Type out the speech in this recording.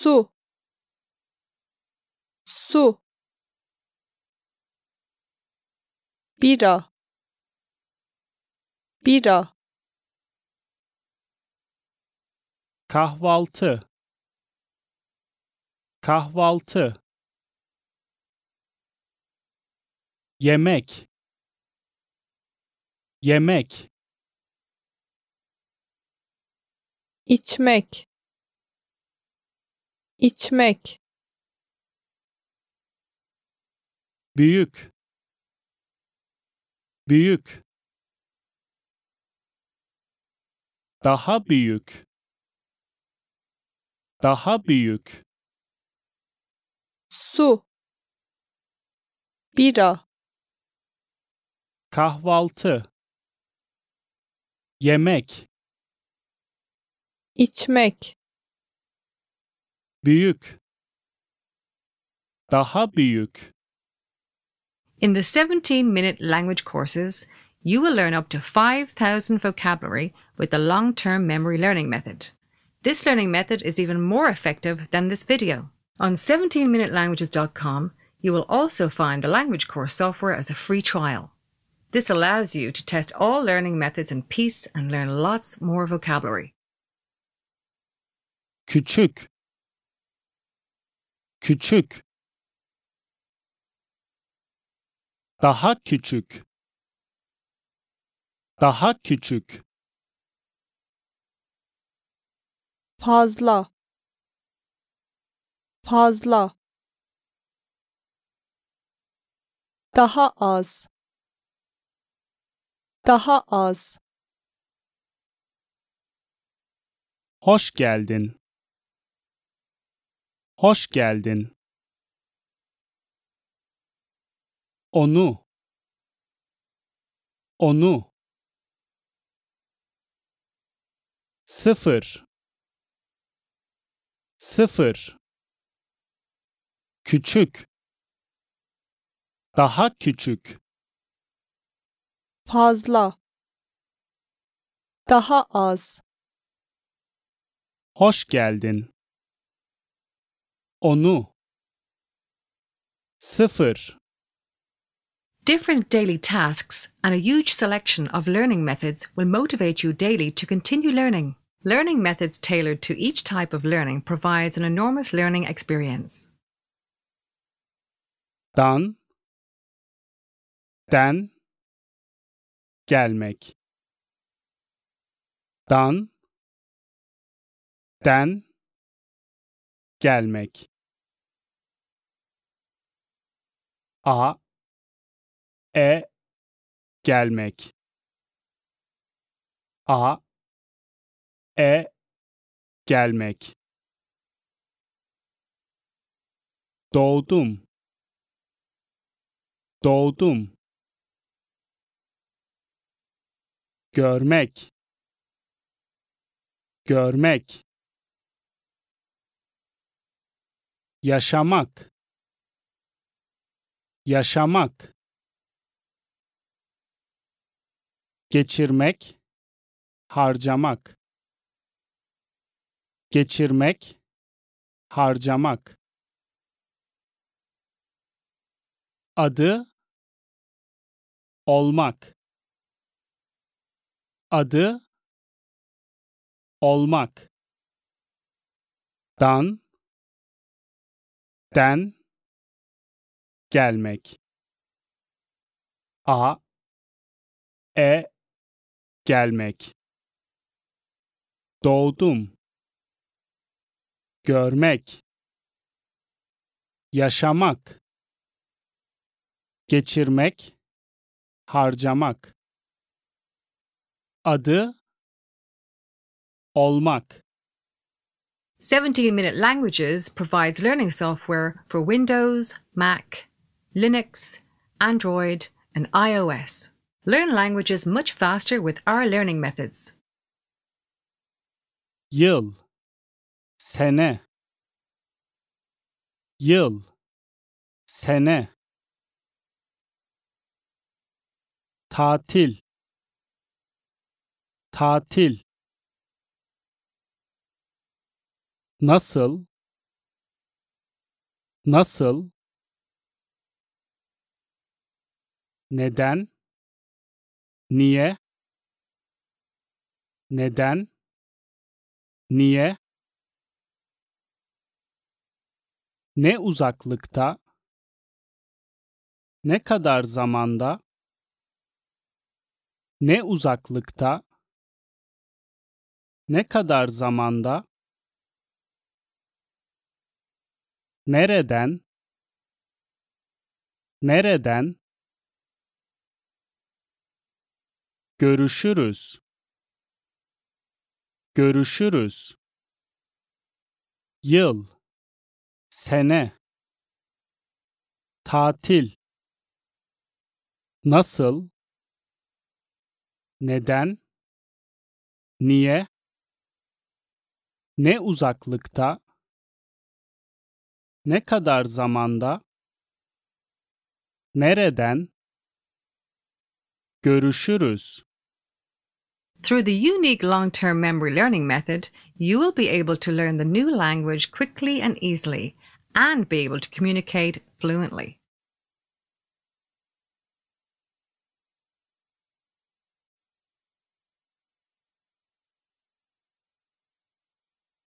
su su bira bira kahvaltı kahvaltı yemek yemek içmek İçmek büyük büyük daha büyük daha büyük su bira kahvaltı yemek İçmek. büyük daha büyük In the 17-minute language courses, you will learn up to 5000 vocabulary with the long-term memory learning method. This learning method is even more effective than this video. On 17minutelanguages.com, you will also find the language course software as a free trial. This allows you to test all learning methods in peace and learn lots more vocabulary. Küçük küçük daha küçük daha küçük fazla fazla daha az daha az hoş geldin Hoş geldin. Onu onu sıfır sıfır küçük daha küçük fazla daha az hoş geldin Onu Sıfır Different daily tasks and a huge selection of learning methods will motivate you daily to continue learning. Learning methods tailored to each type of learning provides an enormous learning experience. Dan den gelmek dan den gelmek. A e gelmek. A e gelmek. Doğdum. Doğdum. Görmek. Görmek yaşamak yaşamak geçirmek harcamak geçirmek harcamak adı olmak adı olmak dan den gelmek a e gelmek doğdum görmek yaşamak geçirmek harcamak adı olmak 17 Minute Languages provides learning software for Windows, Mac, Linux, Android, and iOS. Learn languages much faster with our learning methods. Yıl sene yıl sene tatil tatil nasıl nasıl neden niye neden niye ne uzaklıkta ne kadar zamanda ne uzaklıkta ne kadar zamanda Nereden? Nereden? Görüşürüz. Görüşürüz. Yıl. Sene. Tatil. Nasıl? Neden? Niye? Ne uzaklıkta? ne kadar zamanda, nereden, görüşürüz. Through the unique long-term memory learning method, you will be able to learn the new language quickly and easily and be able to communicate fluently.